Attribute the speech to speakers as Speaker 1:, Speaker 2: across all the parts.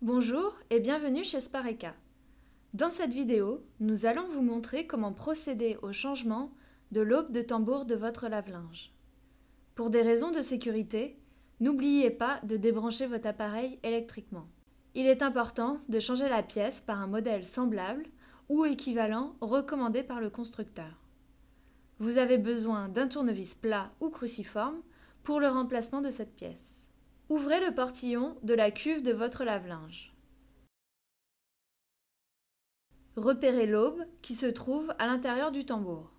Speaker 1: Bonjour et bienvenue chez Spareka. Dans cette vidéo, nous allons vous montrer comment procéder au changement de l'aube de tambour de votre lave-linge. Pour des raisons de sécurité, n'oubliez pas de débrancher votre appareil électriquement. Il est important de changer la pièce par un modèle semblable ou équivalent recommandé par le constructeur. Vous avez besoin d'un tournevis plat ou cruciforme pour le remplacement de cette pièce. Ouvrez le portillon de la cuve de votre lave-linge. Repérez l'aube qui se trouve à l'intérieur du tambour.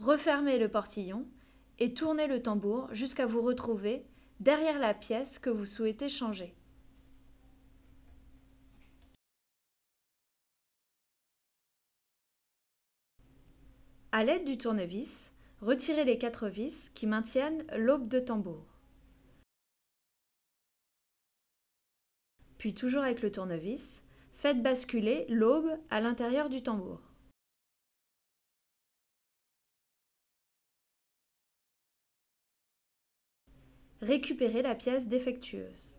Speaker 1: Refermez le portillon et tournez le tambour jusqu'à vous retrouver derrière la pièce que vous
Speaker 2: souhaitez changer. À l'aide du tournevis, Retirez les quatre vis qui maintiennent l'aube de tambour. Puis toujours avec le tournevis, faites basculer l'aube à l'intérieur du tambour.
Speaker 3: Récupérez la pièce défectueuse.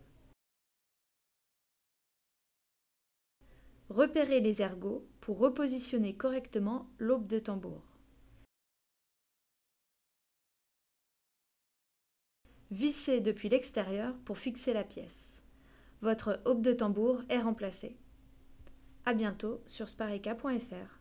Speaker 2: Repérez les ergots pour repositionner correctement l'aube de tambour. Vissez depuis l'extérieur pour
Speaker 1: fixer la pièce. Votre aube de tambour est remplacée. A bientôt sur spareka.fr.